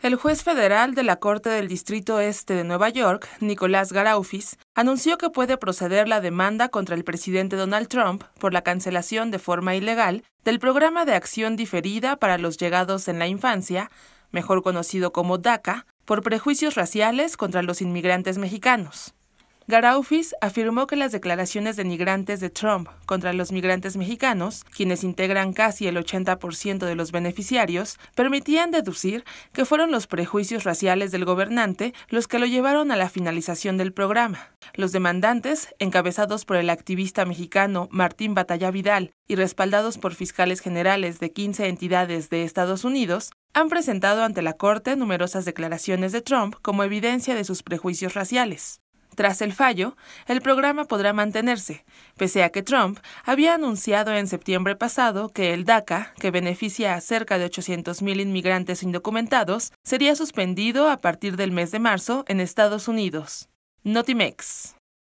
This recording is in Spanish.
El juez federal de la Corte del Distrito Este de Nueva York, Nicolás Garaufis, anunció que puede proceder la demanda contra el presidente Donald Trump por la cancelación de forma ilegal del programa de acción diferida para los llegados en la infancia, mejor conocido como DACA, por prejuicios raciales contra los inmigrantes mexicanos. Garaufis afirmó que las declaraciones denigrantes de Trump contra los migrantes mexicanos, quienes integran casi el 80% de los beneficiarios, permitían deducir que fueron los prejuicios raciales del gobernante los que lo llevaron a la finalización del programa. Los demandantes, encabezados por el activista mexicano Martín Batalla Vidal y respaldados por fiscales generales de 15 entidades de Estados Unidos, han presentado ante la Corte numerosas declaraciones de Trump como evidencia de sus prejuicios raciales. Tras el fallo, el programa podrá mantenerse, pese a que Trump había anunciado en septiembre pasado que el DACA, que beneficia a cerca de 800.000 inmigrantes indocumentados, sería suspendido a partir del mes de marzo en Estados Unidos. Notimex.